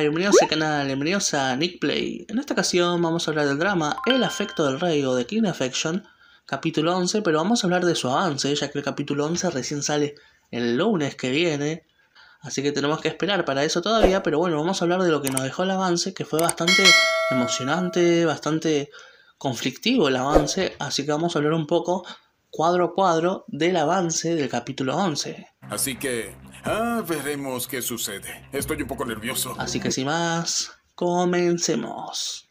bienvenidos al canal, bienvenidos a Nick Play. En esta ocasión vamos a hablar del drama El afecto del rey o The King Affection, capítulo 11, pero vamos a hablar de su avance, ya que el capítulo 11 recién sale el lunes que viene, así que tenemos que esperar para eso todavía, pero bueno, vamos a hablar de lo que nos dejó el avance, que fue bastante emocionante, bastante conflictivo el avance, así que vamos a hablar un poco cuadro a cuadro del avance del capítulo 11. Así que, ah, veremos qué sucede. Estoy un poco nervioso. Así que sin más, comencemos.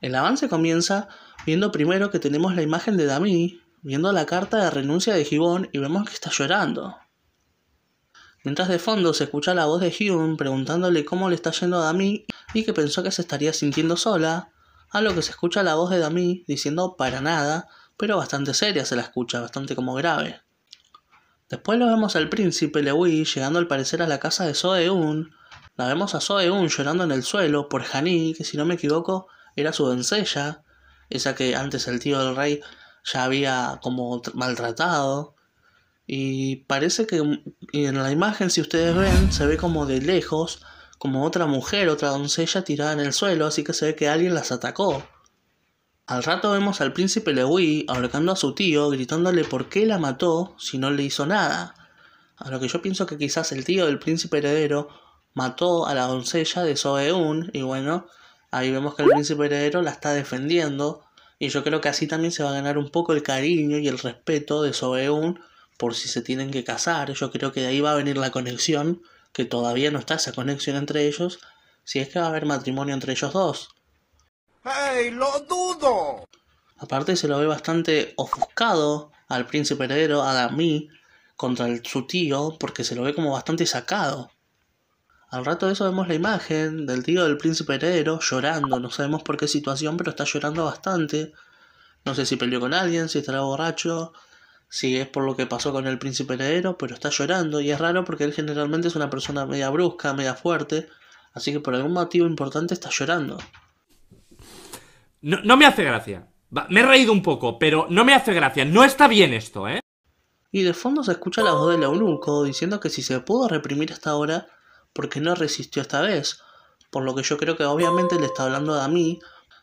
El avance comienza viendo primero que tenemos la imagen de Dami, viendo la carta de renuncia de Gibón y vemos que está llorando. Mientras de fondo se escucha la voz de Hume preguntándole cómo le está yendo a Dami y que pensó que se estaría sintiendo sola, a lo que se escucha la voz de Dami diciendo para nada pero bastante seria se la escucha, bastante como grave. Después lo vemos al príncipe Lewi llegando al parecer a la casa de Soe-un. La vemos a Soe-un llorando en el suelo por Hani, que si no me equivoco era su doncella, esa que antes el tío del rey ya había como maltratado. Y parece que en la imagen, si ustedes ven, se ve como de lejos, como otra mujer, otra doncella tirada en el suelo, así que se ve que alguien las atacó. Al rato vemos al príncipe Lewi ahorcando a su tío, gritándole por qué la mató si no le hizo nada. A lo que yo pienso que quizás el tío del príncipe heredero mató a la doncella de Soeun y bueno, ahí vemos que el príncipe heredero la está defendiendo y yo creo que así también se va a ganar un poco el cariño y el respeto de Soeun por si se tienen que casar. Yo creo que de ahí va a venir la conexión, que todavía no está esa conexión entre ellos, si es que va a haber matrimonio entre ellos dos. ¡Hey, lo dudo! Aparte se lo ve bastante ofuscado al príncipe heredero, a Dami, contra su tío, porque se lo ve como bastante sacado. Al rato de eso vemos la imagen del tío del príncipe heredero llorando, no sabemos por qué situación, pero está llorando bastante. No sé si peleó con alguien, si estará borracho, si es por lo que pasó con el príncipe heredero, pero está llorando y es raro porque él generalmente es una persona media brusca, media fuerte, así que por algún motivo importante está llorando. No, me hace gracia. Me he reído un poco, pero no me hace gracia. No está bien esto, ¿eh? Y de fondo se escucha la voz de la diciendo que si se pudo reprimir hasta ahora, porque no resistió esta vez. Por lo que yo creo que obviamente le está hablando a mí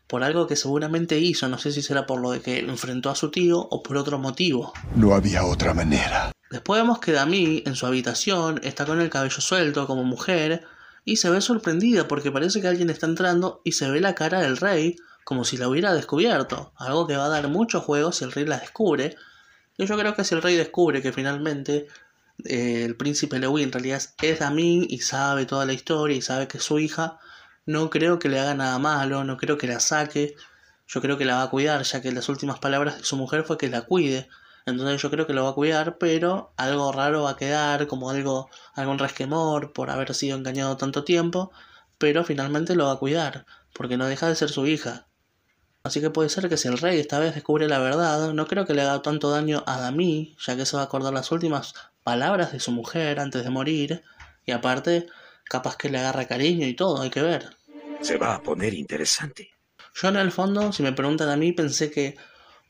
por algo que seguramente hizo, no sé si será por lo de que enfrentó a su tío o por otro motivo. No había otra manera. Después vemos que Dami, en su habitación, está con el cabello suelto como mujer y se ve sorprendida porque parece que alguien está entrando y se ve la cara del rey como si la hubiera descubierto, algo que va a dar mucho juego si el rey la descubre. Y yo creo que si el rey descubre que finalmente eh, el príncipe Lewin en realidad es Damin y sabe toda la historia y sabe que su hija, no creo que le haga nada malo, no creo que la saque, yo creo que la va a cuidar, ya que las últimas palabras de su mujer fue que la cuide. Entonces yo creo que lo va a cuidar, pero algo raro va a quedar, como algo, algún resquemor por haber sido engañado tanto tiempo, pero finalmente lo va a cuidar, porque no deja de ser su hija. Así que puede ser que si el rey esta vez descubre la verdad, no creo que le haga tanto daño a Dami, ya que se va a acordar las últimas palabras de su mujer antes de morir, y aparte, capaz que le agarra cariño y todo, hay que ver. Se va a poner interesante. Yo en el fondo, si me preguntan a mí, pensé que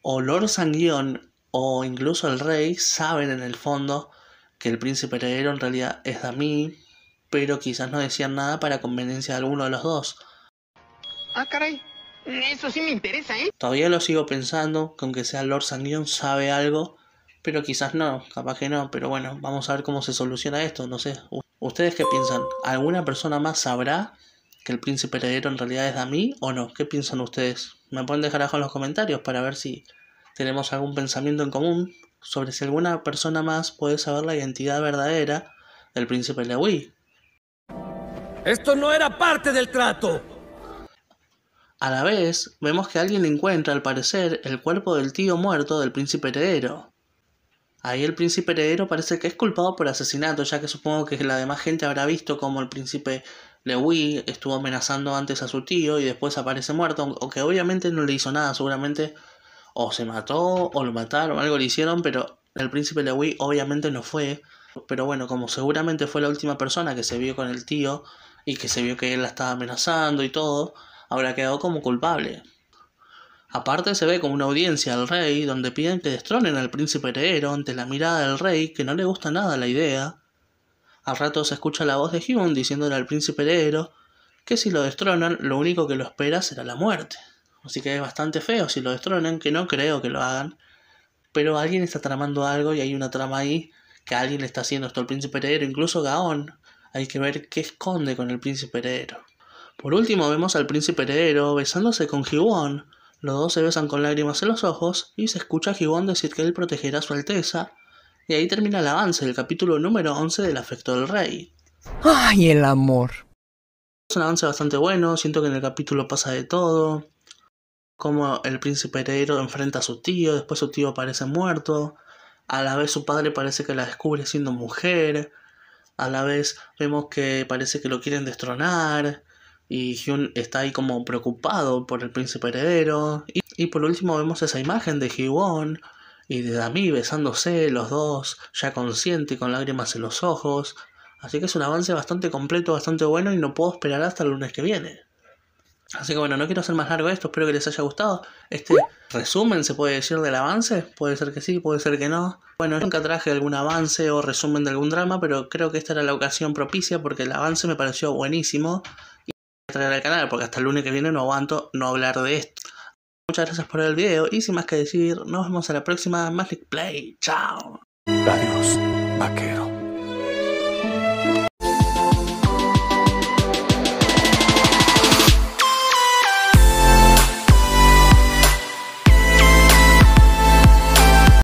o Lord Sanguión o incluso el rey saben en el fondo que el príncipe heredero en realidad es Dami, pero quizás no decían nada para conveniencia de alguno de los dos. Ah, caray, eso sí me interesa, ¿eh? Todavía lo sigo pensando, que aunque sea Lord Sanguion sabe algo, pero quizás no, capaz que no, pero bueno, vamos a ver cómo se soluciona esto, no sé. ¿Ustedes qué piensan? ¿Alguna persona más sabrá que el príncipe heredero en realidad es Dami o no? ¿Qué piensan ustedes? Me pueden dejar abajo en los comentarios para ver si tenemos algún pensamiento en común sobre si alguna persona más puede saber la identidad verdadera del príncipe Lewi. Esto no era parte del trato. A la vez, vemos que alguien encuentra, al parecer, el cuerpo del tío muerto del príncipe heredero. Ahí el príncipe heredero parece que es culpado por asesinato, ya que supongo que la demás gente habrá visto como el príncipe Lewi estuvo amenazando antes a su tío y después aparece muerto, o que obviamente no le hizo nada, seguramente o se mató o lo mataron, algo le hicieron, pero el príncipe Lewi obviamente no fue. Pero bueno, como seguramente fue la última persona que se vio con el tío y que se vio que él la estaba amenazando y todo, Ahora quedó como culpable. Aparte se ve como una audiencia al rey donde piden que destronen al príncipe heredero ante la mirada del rey que no le gusta nada la idea. Al rato se escucha la voz de Hume diciéndole al príncipe heredero que si lo destronan lo único que lo espera será la muerte. Así que es bastante feo si lo destronan, que no creo que lo hagan. Pero alguien está tramando algo y hay una trama ahí que alguien le está haciendo esto al príncipe heredero, incluso Gaon Hay que ver qué esconde con el príncipe heredero. Por último vemos al príncipe heredero besándose con He-Won. Los dos se besan con lágrimas en los ojos y se escucha a He-Won decir que él protegerá a su alteza. Y ahí termina el avance del capítulo número 11 del afecto del rey. ¡Ay, el amor! Es un avance bastante bueno, siento que en el capítulo pasa de todo. Como el príncipe heredero enfrenta a su tío, después su tío aparece muerto. A la vez su padre parece que la descubre siendo mujer. A la vez vemos que parece que lo quieren destronar y Hyun está ahí como preocupado por el príncipe heredero. Y, por último vemos esa imagen de Hyun y de Dami besándose los dos, ya consciente y con lágrimas en los ojos. Así que es un avance bastante completo, bastante bueno y no puedo esperar hasta el lunes que viene. Así que bueno, no quiero hacer más largo esto, espero que les haya gustado. Este resumen, se puede decir, del avance. Puede ser que sí, puede ser que no. Bueno, nunca traje algún avance o resumen de algún drama, pero creo que esta era la ocasión propicia porque el avance me pareció buenísimo traer al canal, porque hasta el lunes que viene no aguanto no hablar de esto. Muchas gracias por el video y sin más que decir, nos vemos en la próxima Magic Play. Chao. Adiós,